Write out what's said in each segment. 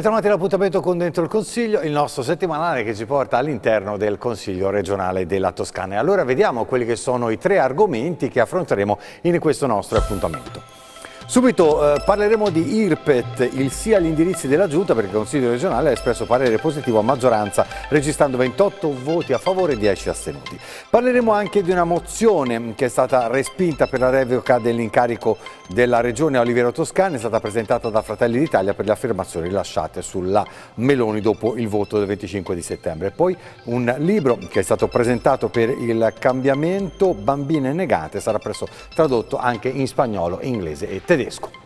Bentornati all'appuntamento con Dentro il Consiglio, il nostro settimanale che ci porta all'interno del Consiglio regionale della Toscana. E allora vediamo quelli che sono i tre argomenti che affronteremo in questo nostro appuntamento. Subito eh, parleremo di IRPET, il sì agli indirizzi della Giunta perché il Consiglio regionale ha espresso parere positivo a maggioranza, registrando 28 voti a favore e 10 astenuti. Parleremo anche di una mozione che è stata respinta per la revoca dell'incarico della Regione Olivero Toscana, è stata presentata da Fratelli d'Italia per le affermazioni rilasciate sulla Meloni dopo il voto del 25 di settembre. Poi un libro che è stato presentato per il cambiamento Bambine negate sarà presto tradotto anche in spagnolo, inglese e tedesco tedesco.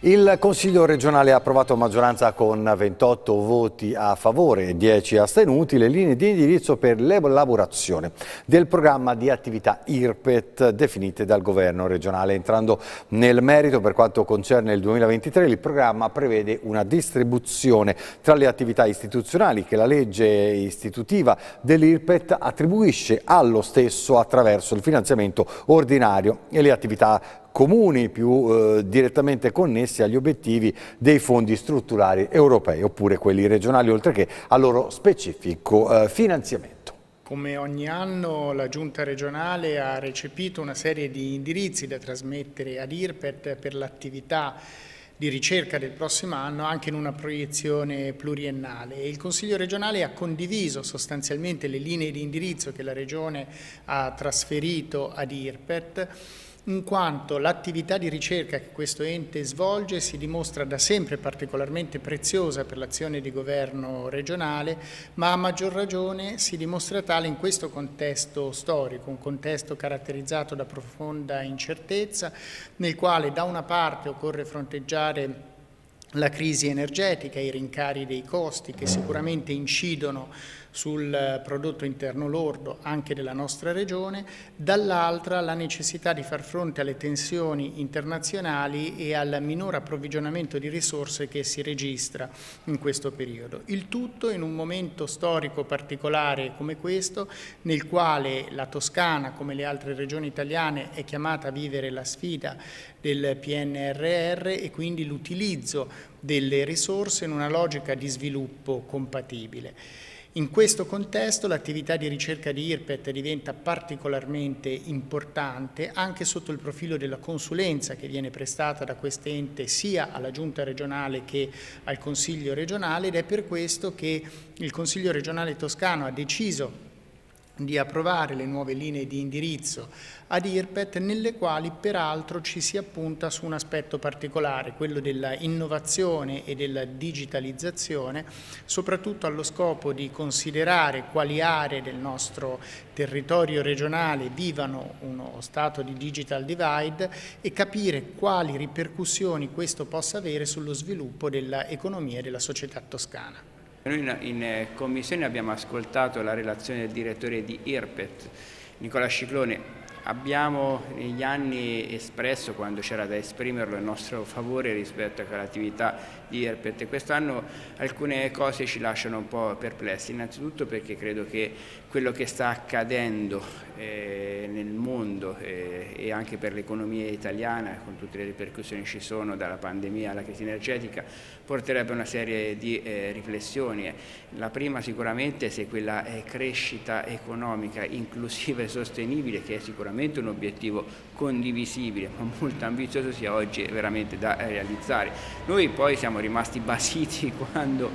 Il Consiglio regionale ha approvato a maggioranza con 28 voti a favore e 10 astenuti le linee di indirizzo per l'elaborazione del programma di attività IRPET definite dal governo regionale. Entrando nel merito per quanto concerne il 2023, il programma prevede una distribuzione tra le attività istituzionali che la legge istitutiva dell'IRPET attribuisce allo stesso attraverso il finanziamento ordinario e le attività comuni più eh, direttamente connessi agli obiettivi dei fondi strutturali europei oppure quelli regionali, oltre che al loro specifico eh, finanziamento. Come ogni anno la Giunta regionale ha recepito una serie di indirizzi da trasmettere ad IRPET per l'attività di ricerca del prossimo anno anche in una proiezione pluriennale. Il Consiglio regionale ha condiviso sostanzialmente le linee di indirizzo che la Regione ha trasferito ad IRPET in quanto l'attività di ricerca che questo ente svolge si dimostra da sempre particolarmente preziosa per l'azione di governo regionale, ma a maggior ragione si dimostra tale in questo contesto storico, un contesto caratterizzato da profonda incertezza, nel quale da una parte occorre fronteggiare la crisi energetica, i rincari dei costi che sicuramente incidono sul eh, prodotto interno lordo anche della nostra regione, dall'altra la necessità di far fronte alle tensioni internazionali e al minor approvvigionamento di risorse che si registra in questo periodo. Il tutto in un momento storico particolare come questo, nel quale la Toscana, come le altre regioni italiane, è chiamata a vivere la sfida del PNRR e quindi l'utilizzo delle risorse in una logica di sviluppo compatibile. In questo contesto l'attività di ricerca di IRPET diventa particolarmente importante anche sotto il profilo della consulenza che viene prestata da quest'ente sia alla Giunta regionale che al Consiglio regionale ed è per questo che il Consiglio regionale toscano ha deciso di approvare le nuove linee di indirizzo ad IRPET nelle quali peraltro ci si appunta su un aspetto particolare, quello della innovazione e della digitalizzazione, soprattutto allo scopo di considerare quali aree del nostro territorio regionale vivano uno stato di digital divide e capire quali ripercussioni questo possa avere sullo sviluppo dell'economia e della società toscana. Noi in, eh, commissione abbiamo ascoltato la relazione del direttore di IRPET, Nicola Ciclone. abbiamo negli anni espresso, quando c'era da esprimerlo, il nostro favore rispetto all'attività di IRPET quest'anno alcune cose ci lasciano un po' perplessi, innanzitutto perché credo che quello che sta accadendo eh, nel mondo eh, e anche per l'economia italiana, con tutte le ripercussioni che ci sono dalla pandemia alla crisi energetica, porterebbe a una serie di eh, riflessioni. Eh, la prima sicuramente se quella eh, crescita economica inclusiva e sostenibile, che è sicuramente un obiettivo condivisibile, ma molto ambizioso, sia oggi veramente da eh, realizzare. Noi poi siamo rimasti basiti quando,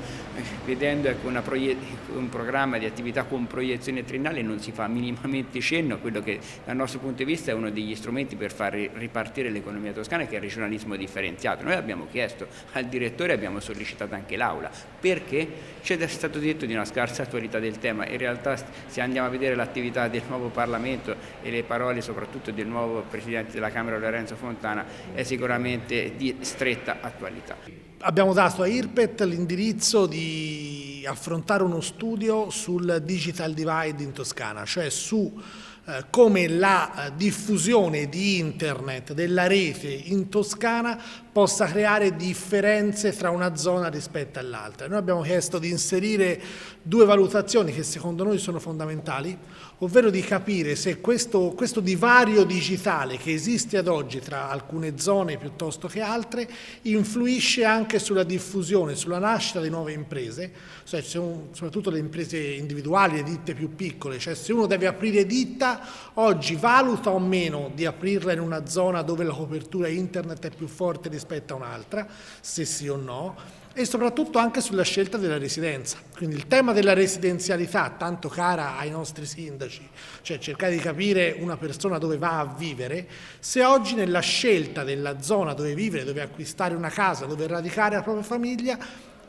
vedendo ecco, un programma di attività con proiezione questione triennale non si fa minimamente cenno a quello che dal nostro punto di vista è uno degli strumenti per far ripartire l'economia toscana che è il regionalismo differenziato. Noi abbiamo chiesto al direttore, abbiamo sollecitato anche l'Aula, perché c'è stato detto di una scarsa attualità del tema, in realtà se andiamo a vedere l'attività del nuovo Parlamento e le parole soprattutto del nuovo Presidente della Camera Lorenzo Fontana è sicuramente di stretta attualità. Abbiamo dato a IRPET l'indirizzo di affrontare uno studio sul digital divide in Toscana, cioè su eh, come la eh, diffusione di internet, della rete in Toscana possa creare differenze tra una zona rispetto all'altra. Noi abbiamo chiesto di inserire due valutazioni che secondo noi sono fondamentali ovvero di capire se questo, questo, divario digitale che esiste ad oggi tra alcune zone piuttosto che altre influisce anche sulla diffusione, sulla nascita di nuove imprese, cioè soprattutto le imprese individuali, le ditte più piccole, cioè se uno deve aprire ditta oggi valuta o meno di aprirla in una zona dove la copertura internet è più forte rispetto a un'altra, se sì o no, e soprattutto anche sulla scelta della residenza. Quindi il tema della residenzialità, tanto cara ai nostri sindaci, cioè cercare di capire una persona dove va a vivere, se oggi nella scelta della zona dove vivere, dove acquistare una casa, dove radicare la propria famiglia,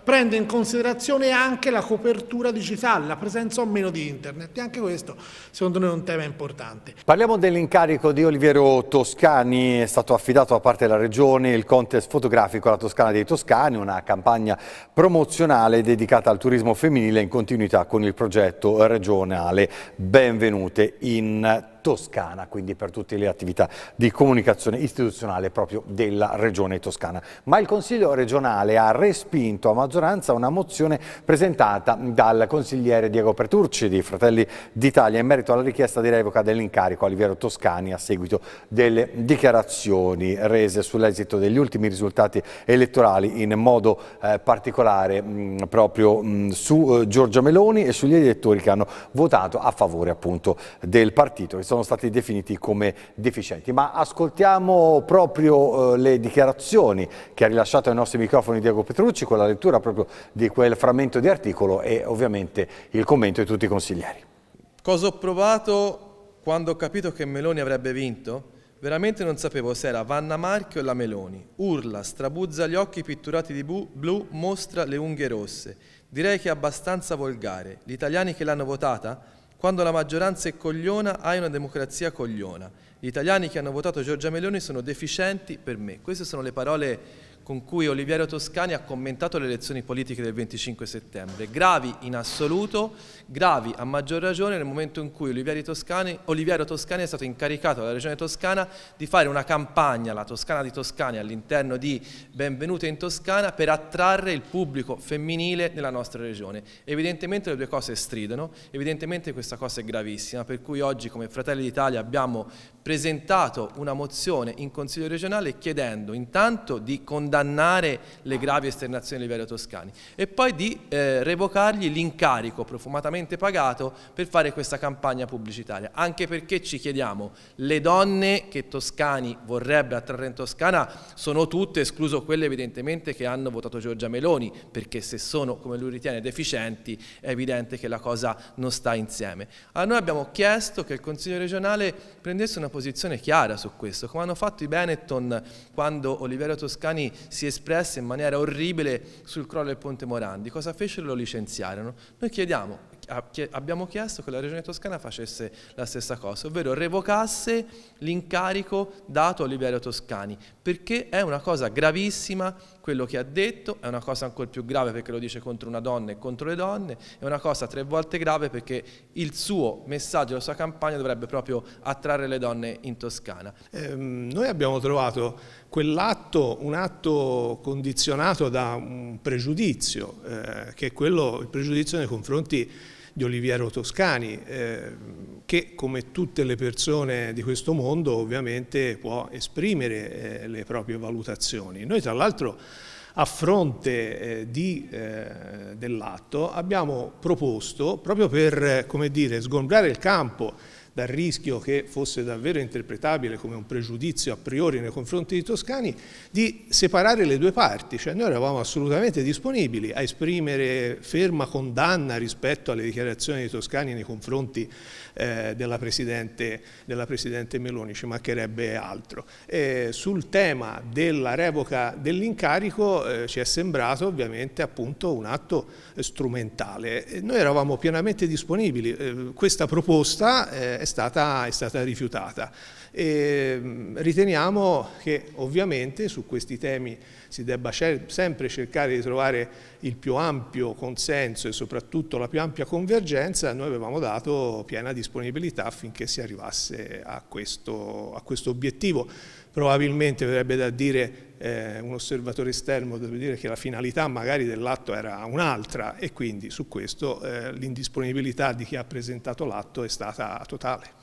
prende in considerazione anche la copertura digitale, la presenza o meno di internet. E anche questo, secondo noi, è un tema importante. Parliamo dell'incarico di Oliviero Toscani, è stato affidato da parte della Regione il contest fotografico alla Toscana dei Toscani, una campagna promozionale dedicata al turismo femminile in continuità con il progetto regionale Benvenute in Toscana. Toscana, quindi per tutte le attività di comunicazione istituzionale proprio della Regione Toscana. Ma il Consiglio regionale ha respinto a maggioranza una mozione presentata dal consigliere Diego Preturci di Fratelli d'Italia in merito alla richiesta di revoca dell'incarico a livello Toscani a seguito delle dichiarazioni rese sull'esito degli ultimi risultati elettorali in modo eh, particolare mh, mm, proprio mh, mm, su eh, Giorgia Meloni e sugli elettori che hanno votato a favore appunto del partito che sono stati definiti come deficienti. Ma ascoltiamo proprio eh, le dichiarazioni che ha rilasciato ai nostri microfoni Diego Petrucci con la lettura proprio di quel frammento di articolo e ovviamente il commento di tutti i consiglieri. Cosa ho provato quando ho capito che Meloni avrebbe vinto? Veramente non sapevo se era Vanna Marchi o la Meloni. Urla, strabuzza gli occhi pitturati di blu, mostra le unghie rosse. Direi che è abbastanza volgare. Gli italiani che l'hanno votata quando la maggioranza è cogliona, hai una democrazia cogliona. Gli italiani che hanno votato Giorgia Meloni sono deficienti per me. Queste sono le parole con cui Oliviero Toscani ha commentato le elezioni politiche del 25 settembre. Gravi in assoluto, gravi a maggior ragione nel momento in cui Oliviero Toscani, Oliviero Toscani è stato incaricato dalla Regione Toscana di fare una campagna, la Toscana di Toscani, all'interno di Benvenute in Toscana per attrarre il pubblico femminile nella nostra regione. Evidentemente le due cose stridono, evidentemente questa cosa è gravissima, per cui oggi come Fratelli d'Italia abbiamo presentato una mozione in Consiglio regionale chiedendo intanto di condannare le gravi esternazioni livello toscani e poi di eh, revocargli l'incarico profumatamente pagato per fare questa campagna pubblicitaria, anche perché ci chiediamo, le donne che Toscani vorrebbe attrarre in Toscana sono tutte, escluso quelle evidentemente che hanno votato Giorgia Meloni, perché se sono, come lui ritiene, deficienti è evidente che la cosa non sta insieme. Allora noi abbiamo chiesto che il Consiglio regionale prendesse una posizione chiara su questo, come hanno fatto i Benetton quando Oliverio Toscani si espresse in maniera orribile sul crollo del Ponte Morandi. Cosa fecero? Lo licenziarono. Noi chiediamo, abbiamo chiesto che la Regione Toscana facesse la stessa cosa, ovvero revocasse l'incarico dato a Oliverio Toscani, perché è una cosa gravissima quello che ha detto, è una cosa ancora più grave perché lo dice contro una donna e contro le donne, è una cosa tre volte grave perché il suo messaggio, la sua campagna dovrebbe proprio attrarre le donne in Toscana. Eh, noi abbiamo trovato quell'atto, un atto condizionato da un pregiudizio, eh, che è quello, il pregiudizio nei confronti di Oliviero Toscani, eh, che come tutte le persone di questo mondo ovviamente può esprimere eh, le proprie valutazioni. Noi tra l'altro a fronte eh, eh, dell'atto abbiamo proposto, proprio per eh, come dire, sgombrare il campo dal rischio che fosse davvero interpretabile come un pregiudizio a priori nei confronti dei Toscani, di separare le due parti, cioè noi eravamo assolutamente disponibili a esprimere ferma condanna rispetto alle dichiarazioni dei Toscani nei confronti eh, della, Presidente, della, Presidente, Meloni, ci mancherebbe altro. E sul tema della revoca dell'incarico eh, ci è sembrato ovviamente appunto un atto strumentale. noi eravamo pienamente disponibili, eh, questa proposta eh, è stata, è stata rifiutata. E ehm, riteniamo che ovviamente su questi temi si debba sempre cercare di trovare il più ampio consenso e soprattutto la più ampia convergenza, noi avevamo dato piena disponibilità affinché si arrivasse a questo, a questo obiettivo. Probabilmente verrebbe da dire eh, un osservatore esterno deve dire che la finalità magari dell'atto era un'altra e quindi su questo eh, l'indisponibilità di chi ha presentato l'atto è stata totale.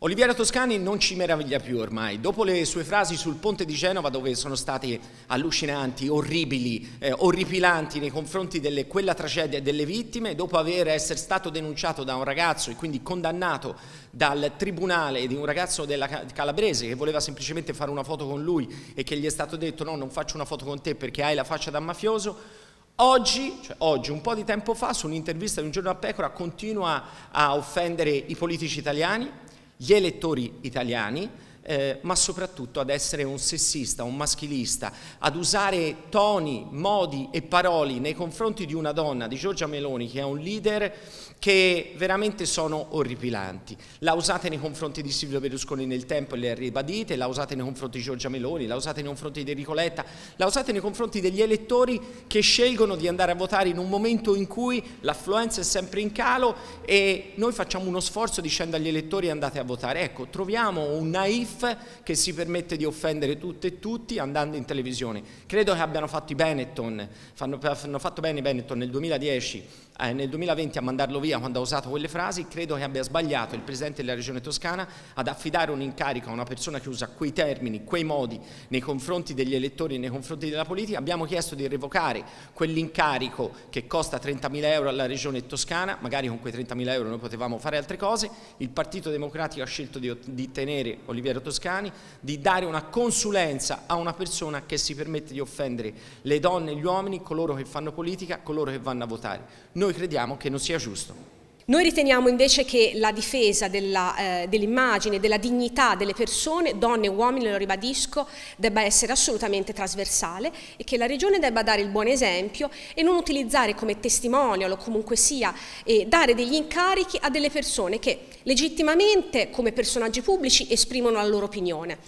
Oliviero Toscani non ci meraviglia più ormai, dopo le sue frasi sul ponte di Genova dove sono state allucinanti, orribili, eh, orripilanti nei confronti di quella tragedia e delle vittime, dopo aver essere stato denunciato da un ragazzo e quindi condannato dal tribunale di un ragazzo della Calabrese che voleva semplicemente fare una foto con lui e che gli è stato detto no non faccio una foto con te perché hai la faccia da mafioso, Oggi, cioè oggi, un po' di tempo fa, su un'intervista di un giorno a pecora, continua a offendere i politici italiani, gli elettori italiani eh, ma soprattutto ad essere un sessista, un maschilista, ad usare toni, modi e parole nei confronti di una donna, di Giorgia Meloni, che è un leader che veramente sono orripilanti. La usate nei confronti di Silvio Berlusconi nel tempo e le ribadite, la usate nei confronti di Giorgia Meloni, la usate nei confronti di Enrico Letta, la usate nei confronti degli elettori che scelgono di andare a votare in un momento in cui l'affluenza è sempre in calo e noi facciamo uno sforzo dicendo agli elettori andate a votare. Ecco, troviamo un naif MILF che si permette di offendere tutte e tutti andando in televisione. Credo che abbiano fatto, i Benetton, fanno, hanno fatto bene i Benetton nel 2010 eh, nel 2020 a mandarlo via quando ha usato quelle frasi, credo che abbia sbagliato il Presidente della Regione Toscana ad affidare un incarico a una persona che usa quei termini, quei modi nei confronti degli elettori e nei confronti della politica. Abbiamo chiesto di revocare quell'incarico che costa 30.000 euro alla Regione Toscana, magari con quei 30.000 euro noi potevamo fare altre cose, il Partito Democratico ha scelto di, di tenere Oliviero Toscani, di dare una consulenza a una persona che si permette di offendere le donne e gli uomini, coloro che fanno politica, coloro che vanno a votare. Noi noi crediamo che non sia giusto. Noi riteniamo invece che la difesa eh, dell'immagine, eh, dell della dignità delle persone, donne e uomini, lo ribadisco, debba essere assolutamente trasversale e che la Regione debba dare il buon esempio e non utilizzare come testimonial o comunque sia e dare degli incarichi a delle persone che legittimamente come personaggi pubblici esprimono la loro opinione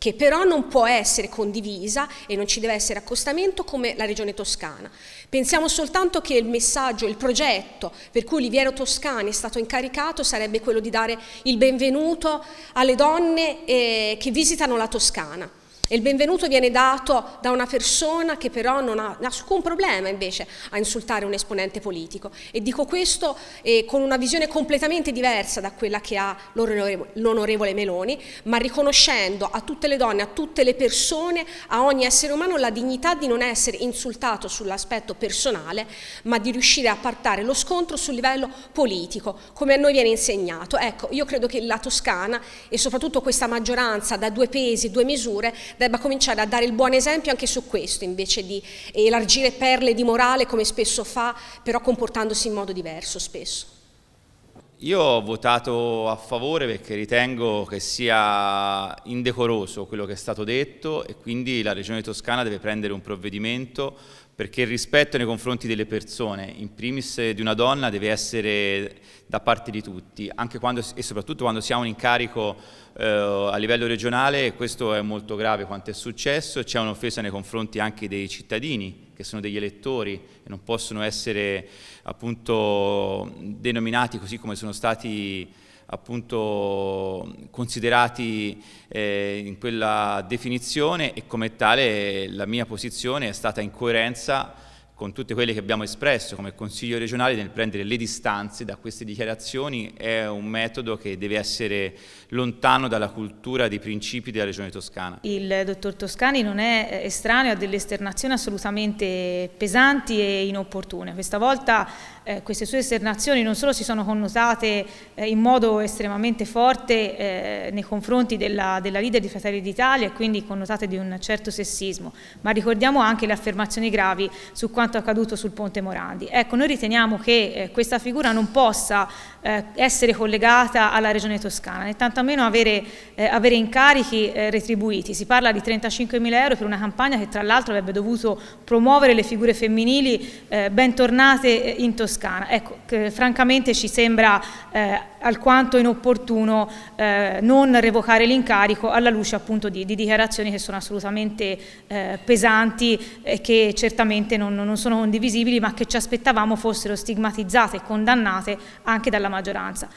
che però non può essere condivisa e non ci deve essere accostamento come la regione toscana. Pensiamo soltanto che il messaggio, il progetto per cui Oliviero Toscani è stato incaricato sarebbe quello di dare il benvenuto alle donne eh, che visitano la Toscana. E il benvenuto viene dato da una persona che però non ha nessun problema invece a insultare un esponente politico. E dico questo eh, con una visione completamente diversa da quella che ha l'onorevole Meloni, ma riconoscendo a tutte le donne, a tutte le persone, a ogni essere umano la dignità di non essere insultato sull'aspetto personale, ma di riuscire a partare lo scontro sul livello politico, come a noi viene insegnato. Ecco, io credo che la Toscana e soprattutto questa maggioranza da due pesi, due misure, debba cominciare a dare il buon esempio anche su questo, invece di elargire perle di morale come spesso fa, però comportandosi in modo diverso spesso. Io ho votato a favore perché ritengo che sia indecoroso quello che è stato detto e quindi la Regione Toscana deve prendere un provvedimento perché il rispetto nei confronti delle persone, in primis di una donna, deve essere da parte di tutti, anche quando, e soprattutto quando si ha un incarico eh, a livello regionale, questo è molto grave quanto è successo, c'è un'offesa nei confronti anche dei cittadini, che sono degli elettori e non possono essere appunto denominati così come sono stati appunto considerati eh, in quella definizione e come tale eh, la mia posizione è stata in coerenza con tutte quelle che abbiamo espresso come Consiglio regionale nel prendere le distanze da queste dichiarazioni è un metodo che deve essere lontano dalla cultura dei principi della regione toscana. Il dottor Toscani non è estraneo a delle esternazioni assolutamente pesanti e inopportune. Questa volta eh, queste sue esternazioni non solo si sono connotate eh, in modo estremamente forte eh, nei confronti della, della leader di Fratelli d'Italia e quindi connotate di un certo sessismo, ma ricordiamo anche le affermazioni gravi su quanto quanto accaduto sul Ponte Morandi. Ecco, noi riteniamo che eh, questa figura non possa eh, essere collegata alla regione toscana, né tantomeno avere, eh, avere incarichi eh, retribuiti. Si parla di 35.000 euro per una campagna che tra l'altro avrebbe dovuto promuovere le figure femminili eh, bentornate eh, in Toscana. Ecco, che, francamente ci sembra eh, alquanto inopportuno non revocare l'incarico alla luce appunto di, di, dichiarazioni che sono assolutamente pesanti e che certamente non, non sono condivisibili ma che ci aspettavamo fossero stigmatizzate e condannate anche dalla maggioranza.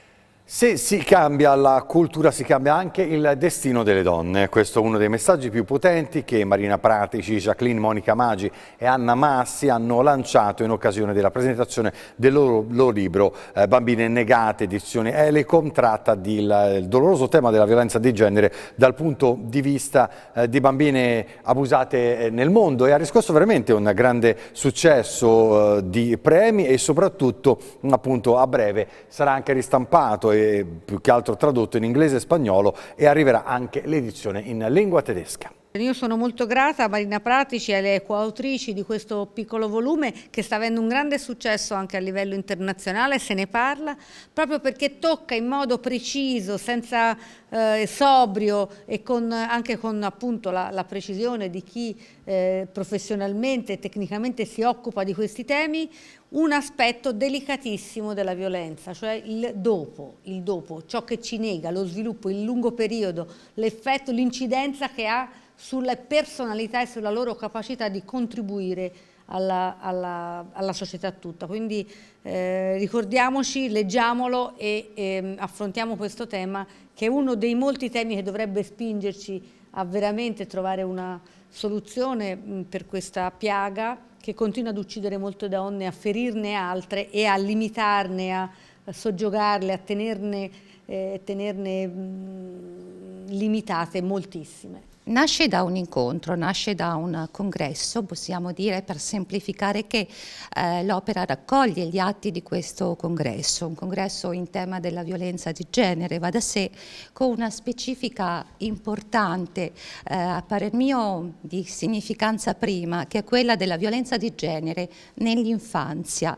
Se si cambia la cultura si cambia anche il destino delle donne. Questo è uno dei messaggi più potenti che Marina Pratici, Jacqueline Monica Magi e Anna Massi hanno lanciato in occasione della presentazione del loro, loro libro eh, Bambine negate, edizione Elecom, tratta del doloroso tema della violenza di genere dal punto di vista eh, di bambine abusate eh, nel mondo e ha riscosso veramente un grande successo eh, di premi e soprattutto appunto a breve sarà anche ristampato e più che altro tradotto in inglese e spagnolo e arriverà anche l'edizione in lingua tedesca. Io sono molto grata a Marina Pratici e alle coautrici di questo piccolo volume che sta avendo un grande successo anche a livello internazionale, se ne parla, proprio perché tocca in modo preciso, senza eh, sobrio e con, anche con appunto la, la precisione di chi eh, professionalmente e tecnicamente si occupa di questi temi, un aspetto delicatissimo della violenza, cioè il dopo, il dopo ciò che ci nega, lo sviluppo, il lungo periodo, l'effetto, l'incidenza che ha sulle personalità e sulla loro capacità di contribuire alla, alla, alla società tutta. Quindi eh, ricordiamoci, leggiamolo e eh, affrontiamo questo tema che è uno dei molti temi che dovrebbe spingerci a veramente trovare una soluzione mh, mm, per questa piaga che continua ad uccidere molte donne, a ferirne altre e a limitarne, a, a soggiogarle, a tenerne, eh, tenerne mh, mm, limitate moltissime. Nasce da un incontro, nasce da un congresso, possiamo dire per semplificare che eh, l'opera raccoglie gli atti di questo congresso, un congresso in tema della violenza di genere, va da sé, con una specifica importante, eh, a parer mio, di significanza prima, che è quella della violenza di genere nell'infanzia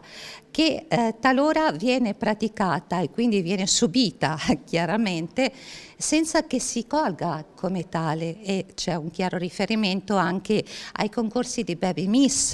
che eh, talora viene praticata e quindi viene subita chiaramente senza che si colga come tale e c'è un chiaro riferimento anche ai concorsi di Baby Miss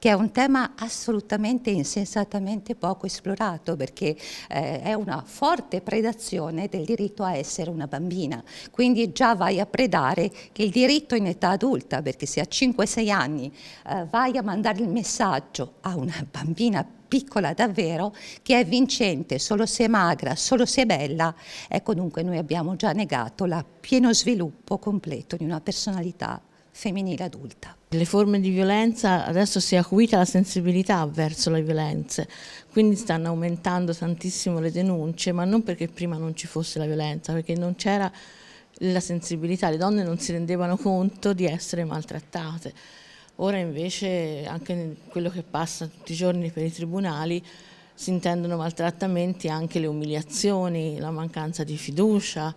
che è un tema assolutamente insensatamente poco esplorato perché eh, è una forte predazione del diritto a essere una bambina quindi già vai a predare che il diritto in età adulta perché se a 5-6 anni eh, vai a mandare il messaggio a una bambina piccola davvero, che è vincente solo se è magra, solo se è bella, ecco dunque noi abbiamo già negato il pieno sviluppo completo di una personalità femminile adulta. Le forme di violenza, adesso si è acuita la sensibilità verso le violenze, quindi stanno aumentando tantissimo le denunce, ma non perché prima non ci fosse la violenza, perché non c'era la sensibilità, le donne non si rendevano conto di essere maltrattate. Ora invece anche in quello che passa tutti i giorni per i tribunali si intendono maltrattamenti anche le umiliazioni, la mancanza di fiducia,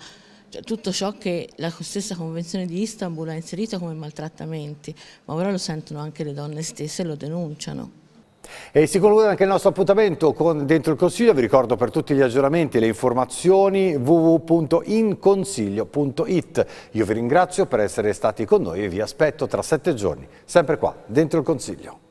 cioè tutto ciò che la stessa Convenzione di Istanbul ha inserito come maltrattamenti, ma ora lo sentono anche le donne stesse e lo denunciano. E si conclude anche il nostro appuntamento con Dentro il Consiglio. Vi ricordo per tutti gli aggiornamenti e le informazioni www.inconsiglio.it. Io vi ringrazio per essere stati con noi e vi aspetto tra sette giorni, sempre qua, Dentro il Consiglio.